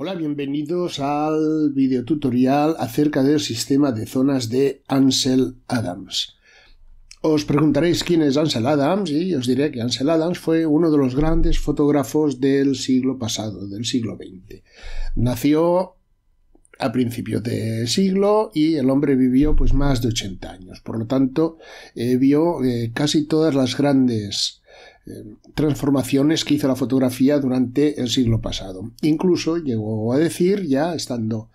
Hola, bienvenidos al videotutorial acerca del sistema de zonas de Ansel Adams. Os preguntaréis quién es Ansel Adams y os diré que Ansel Adams fue uno de los grandes fotógrafos del siglo pasado, del siglo XX. Nació a principios de siglo y el hombre vivió pues más de 80 años. Por lo tanto, eh, vio eh, casi todas las grandes transformaciones que hizo la fotografía durante el siglo pasado. Incluso llegó a decir, ya estando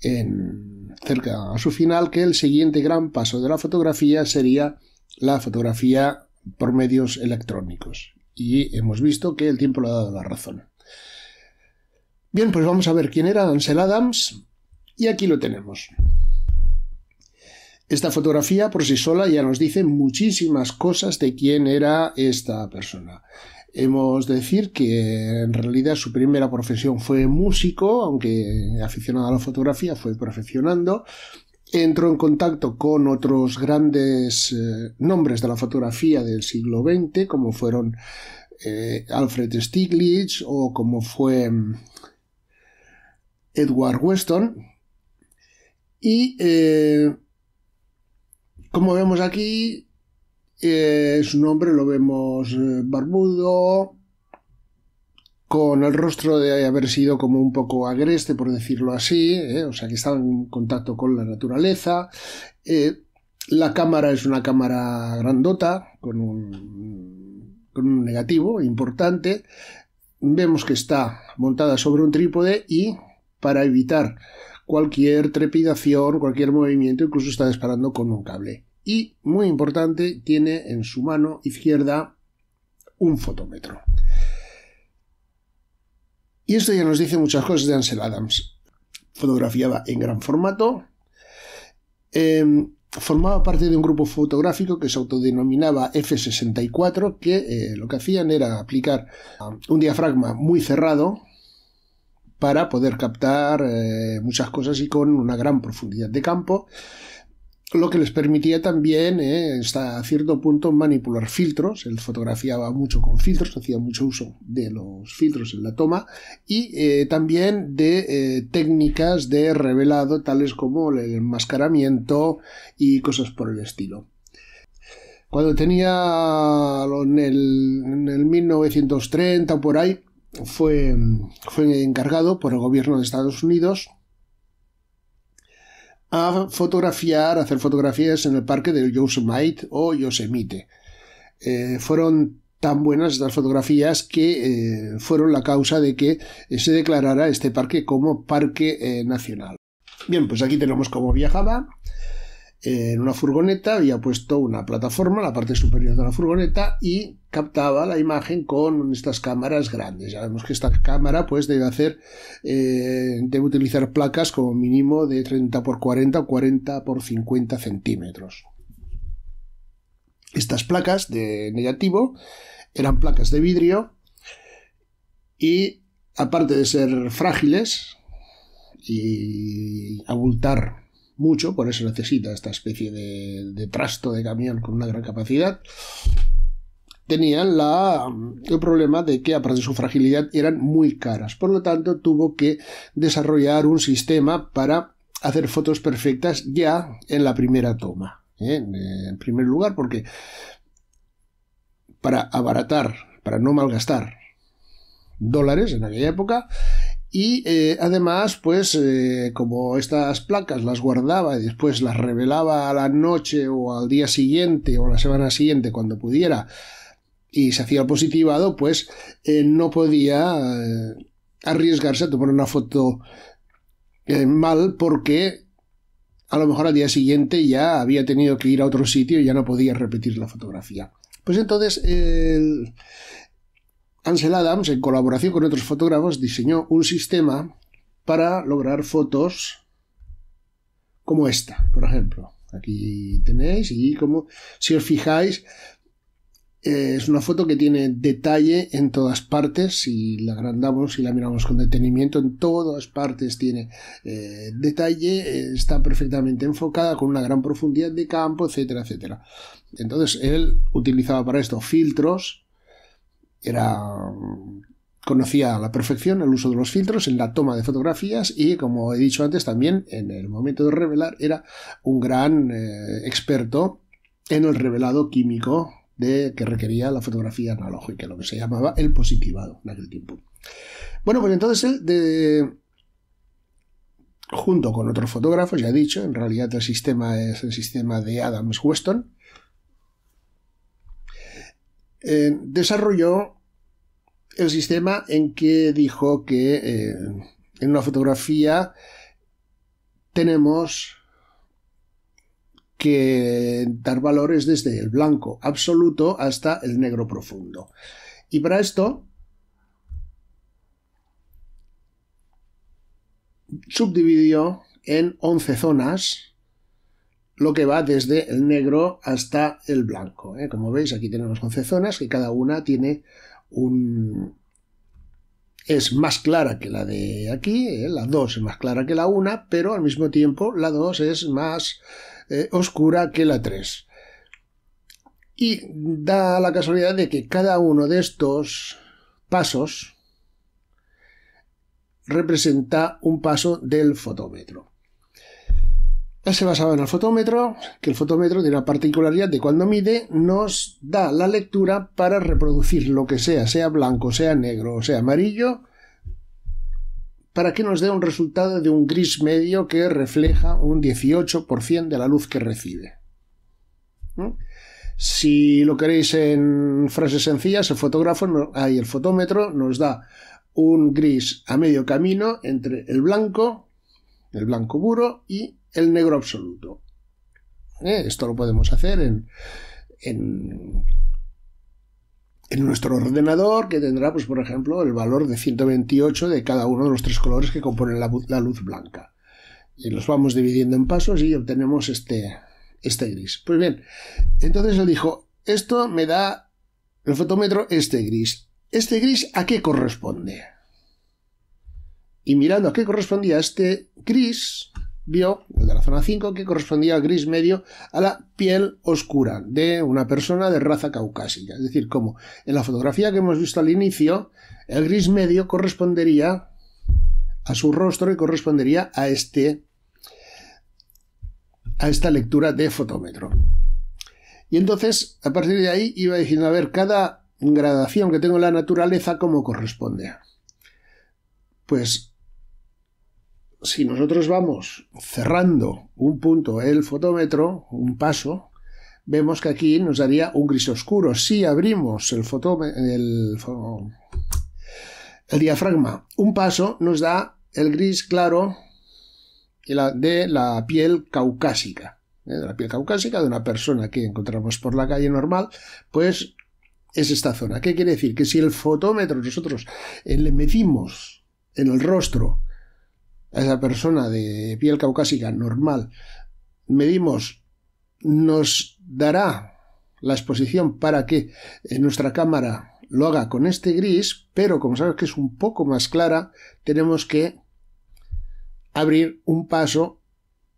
en, cerca a su final, que el siguiente gran paso de la fotografía sería la fotografía por medios electrónicos. Y hemos visto que el tiempo le ha dado la razón. Bien, pues vamos a ver quién era Ansel Adams. Y aquí lo tenemos. Esta fotografía por sí sola ya nos dice muchísimas cosas de quién era esta persona. Hemos de decir que en realidad su primera profesión fue músico, aunque aficionado a la fotografía fue profesionando. Entró en contacto con otros grandes eh, nombres de la fotografía del siglo XX, como fueron eh, Alfred Stiglitz o como fue mm, Edward Weston. Y eh, como vemos aquí, eh, su nombre lo vemos eh, barbudo, con el rostro de haber sido como un poco agreste, por decirlo así, eh, o sea que estaba en contacto con la naturaleza. Eh, la cámara es una cámara grandota, con un, negativo importante. Vemos que está montada sobre un trípode y para evitar cualquier trepidación, cualquier movimiento, incluso está disparando con un cable. Y, muy importante, tiene en su mano izquierda un fotómetro. Y esto ya nos dice muchas cosas de Ansel Adams. Fotografiaba en gran formato. Em, formaba parte de un grupo fotográfico que se autodenominaba F64, que eh, lo que hacían era aplicar um, un diafragma muy cerrado para poder captar eh, muchas cosas y con una gran profundidad de campo, lo que les permitía también, eh, hasta cierto punto, manipular filtros. Él fotografiaba mucho con filtros, hacía mucho uso de los filtros en la toma y eh, también de técnicas de revelado tales como el enmascaramiento y cosas por el estilo. Cuando tenía en el 1930 o por ahí, fue, fue encargado por el gobierno de Estados Unidos a fotografiar, hacer fotografías en el parque de Yosemite o Yosemite. Eh, fueron tan buenas estas fotografías que eh, fueron la causa de que eh, se declarara este parque como parque nacional. Bien, pues aquí tenemos cómo viajaba en una furgoneta, había puesto una plataforma, en la parte superior de la furgoneta, y captaba la imagen con estas cámaras grandes. Ya vemos que esta cámara pues debe hacer, eh, debe utilizar placas como mínimo de 30 x 40 o 40 x 50 centímetros. Estas placas de negativo eran placas de vidrio y aparte de ser frágiles y abultar mucho, por eso necesita esta especie de, trasto de camión con una gran capacidad, tenían el problema de que, aparte de su fragilidad, eran muy caras. Por lo tanto, tuvo que desarrollar un sistema para hacer fotos perfectas ya en la primera toma. ¿eh? En primer lugar, porque para abaratar, para no malgastar dólares en aquella época, y eh, además, pues eh, como estas placas las guardaba y después las revelaba a la noche o al día siguiente o la semana siguiente cuando pudiera y se hacía positivado, pues eh, no podía arriesgarse a tomar una foto mal porque a lo mejor al día siguiente ya había tenido que ir a otro sitio y ya no podía repetir la fotografía. Pues entonces Ansel Adams, en colaboración con otros fotógrafos, diseñó un sistema para lograr fotos como esta, por ejemplo. Aquí tenéis y como si os fijáis eh, es una foto que tiene detalle en todas partes, si la agrandamos y la miramos con detenimiento, en todas partes tiene eh, detalle, está perfectamente enfocada con una gran profundidad de campo, etcétera, etcétera. Entonces él utilizaba para esto filtros era conocía a la perfección el uso de los filtros en la toma de fotografías y, como he dicho antes, también en el momento de revelar era un gran eh, experto en el revelado químico de, que requería la fotografía analógica, lo que se llamaba el positivado en aquel tiempo. Bueno, pues entonces él, de, junto con otros fotógrafos, ya he dicho, en realidad el sistema es el sistema de Adams Weston, eh, desarrolló el sistema en que dijo que eh, en una fotografía tenemos que dar valores desde el blanco absoluto hasta el negro profundo. Y para esto subdividió en 11 zonas lo que va desde el negro hasta el blanco. ¿eh? Como veis, aquí tenemos 11 zonas que cada una tiene es más clara que la de aquí, ¿eh? la 2 es más clara que la 1, pero al mismo tiempo la 2 es más eh, oscura que la 3. Y da la casualidad de que cada uno de estos pasos representa un paso del fotómetro se basaba en el fotómetro, que el fotómetro tiene la particularidad de cuando mide, nos da la lectura para reproducir lo que sea, sea blanco, sea negro, o sea amarillo, para que nos dé un resultado de un gris medio que refleja un 18% de la luz que recibe. ¿Mm? Si lo queréis en frases sencillas, el fotógrafo, ahí el fotómetro nos da un gris a medio camino entre el blanco, el blanco puro y el negro absoluto. Eh, esto lo podemos hacer en, en, nuestro ordenador que tendrá, pues, por ejemplo, el valor de 128 de cada uno de los tres colores que componen la, luz blanca. Y los vamos dividiendo en pasos y obtenemos este, este gris. Pues bien, entonces él dijo, esto me da el fotómetro este gris. ¿Este gris a qué corresponde? Y mirando a qué correspondía este gris, vio, el de la zona 5, que correspondía al gris medio a la piel oscura de una persona de raza caucásica. Es decir, como en la fotografía que hemos visto al inicio, el gris medio correspondería a su rostro y correspondería a este a esta lectura de fotómetro. Y entonces, a partir de ahí, iba diciendo, a ver, cada gradación que tengo en la naturaleza, ¿cómo corresponde? Pues si nosotros vamos cerrando un punto el fotómetro, un paso, vemos que aquí nos daría un gris oscuro. Si abrimos el, el, el diafragma un paso, nos da el gris claro de la piel caucásica. ¿Eh? De la piel caucásica de una persona que encontramos por la calle normal, pues es esta zona. ¿Qué quiere decir? Que si el fotómetro nosotros eh, le metimos en el rostro a esa persona de piel caucásica normal, medimos, nos dará la exposición para que eh, nuestra cámara lo haga con este gris, pero como sabes que es un poco más clara, tenemos que abrir un paso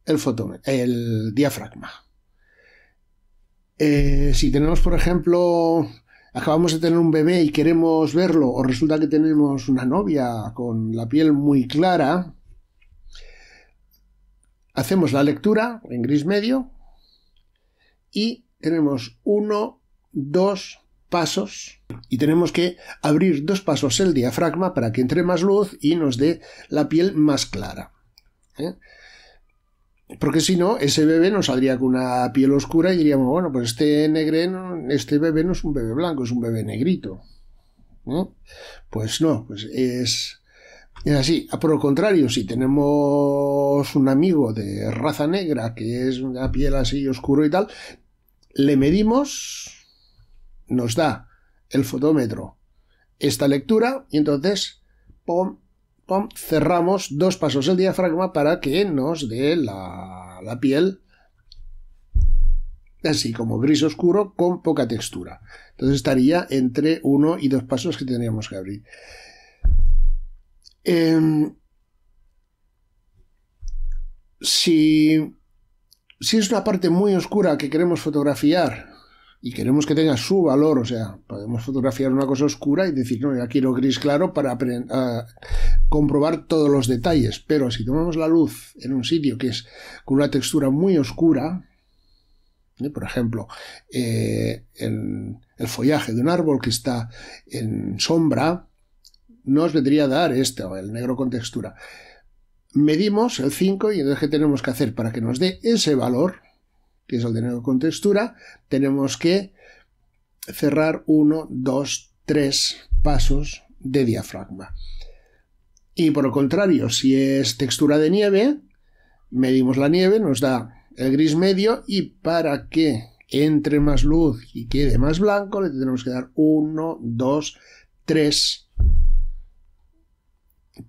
el, fotón, el diafragma. Eh, si tenemos, por ejemplo, acabamos de tener un bebé y queremos verlo, o resulta que tenemos una novia con la piel muy clara, hacemos la lectura en gris medio y tenemos uno, dos pasos y tenemos que abrir dos pasos el diafragma para que entre más luz y nos dé la piel más clara. ¿eh? Porque si no, ese bebé nos saldría con una piel oscura y diríamos, bueno, pues este este bebé no es un bebé blanco, es un bebé negrito. ¿eh? Pues no, pues es es así. Ah, por el contrario, si tenemos un amigo de raza negra que es una piel así oscuro y tal, le medimos, nos da el fotómetro esta lectura y entonces pom, pom, cerramos dos pasos el diafragma para que nos dé la, la piel así como gris oscuro con poca textura. Entonces estaría entre uno y dos pasos que tendríamos que abrir. Em, si, si es una parte muy oscura que queremos fotografiar y queremos que tenga su valor, o sea, podemos fotografiar una cosa oscura y decir, no, ya quiero gris claro para comprobar todos los detalles, pero si tomamos la luz en un sitio que es con una textura muy oscura, ¿eh? por ejemplo, eh, en el follaje de un árbol que está en sombra, nos vendría a dar esto, el negro con textura. Medimos el 5 y entonces ¿qué tenemos que hacer? Para que nos dé ese valor, que es el de negro con textura, tenemos que cerrar 1, 2, 3 pasos de diafragma. Y por el contrario, si es textura de nieve, medimos la nieve, nos da el gris medio y para que entre más luz y quede más blanco, le tenemos que dar 1, 2, 3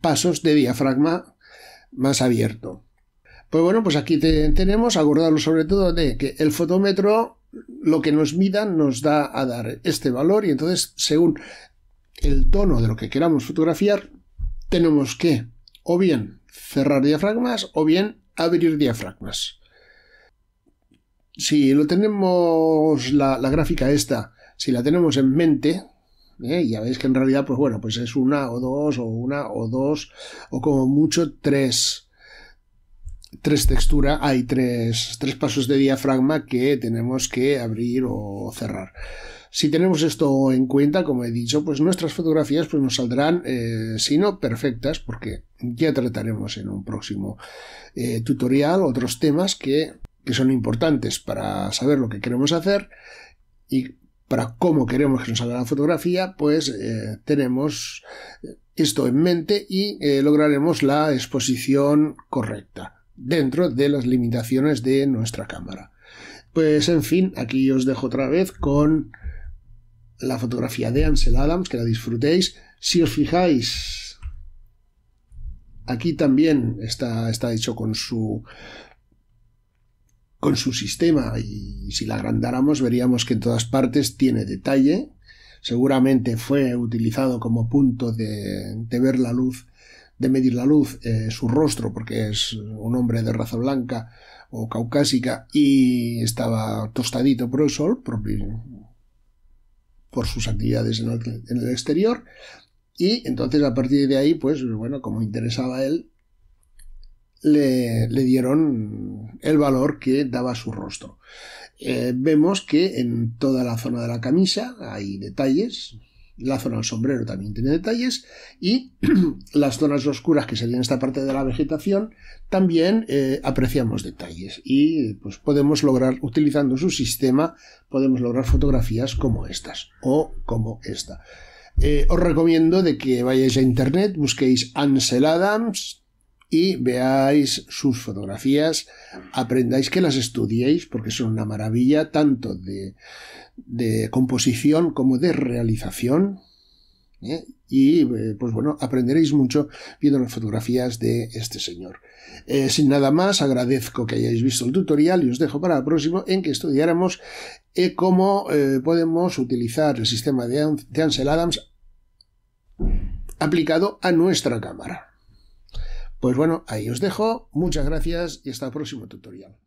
pasos de diafragma más abierto. Pues bueno, pues aquí tenemos, acordarlo sobre todo de que el fotómetro, lo que nos mida, nos da a dar este valor y entonces según el tono de lo que queramos fotografiar, tenemos que o bien cerrar diafragmas o bien abrir diafragmas. Si lo tenemos la, la gráfica esta, si la tenemos en mente, ¿eh? ya veis que en realidad, pues bueno, pues es una o dos, o una o dos, o como mucho tres tres texturas, hay tres, pasos de diafragma que tenemos que abrir o cerrar. Si tenemos esto en cuenta, como he dicho, pues nuestras fotografías pues nos saldrán, eh, si no perfectas, porque ya trataremos en un próximo eh, tutorial otros temas que, que son importantes para saber lo que queremos hacer y para cómo queremos que nos salga la fotografía, pues eh, tenemos esto en mente y eh, lograremos la exposición correcta dentro de las limitaciones de nuestra cámara. Pues en fin, aquí os dejo otra vez con la fotografía de Ansel Adams, que la disfrutéis. Si os fijáis, aquí también está, está hecho con su con su sistema y si la agrandáramos veríamos que en todas partes tiene detalle. Seguramente fue utilizado como punto de, ver la luz, de medir la luz, eh, su rostro, porque es un hombre de raza blanca o caucásica y estaba tostadito por el sol, por, sus actividades en el, exterior. Y entonces a partir de ahí, pues bueno, como interesaba él, le, dieron el valor que daba su rostro. Eh, vemos que en toda la zona de la camisa hay detalles, la zona del sombrero también tiene detalles y las zonas oscuras que en esta parte de la vegetación también eh, apreciamos detalles y pues podemos lograr utilizando su sistema podemos lograr fotografías como estas o como esta eh, os recomiendo de que vayáis a internet busquéis Ansel Adams y veáis sus fotografías, aprendáis que las estudiéis porque son una maravilla tanto de, composición como de realización. ¿eh? Y eh, pues bueno, aprenderéis mucho viendo las fotografías de este señor. Eh, sin nada más, agradezco que hayáis visto el tutorial y os dejo para el próximo en que estudiáramos cómo podemos utilizar el sistema de, de Ansel Adams aplicado a nuestra cámara. Pues bueno, ahí os dejo. Muchas gracias y hasta el próximo tutorial.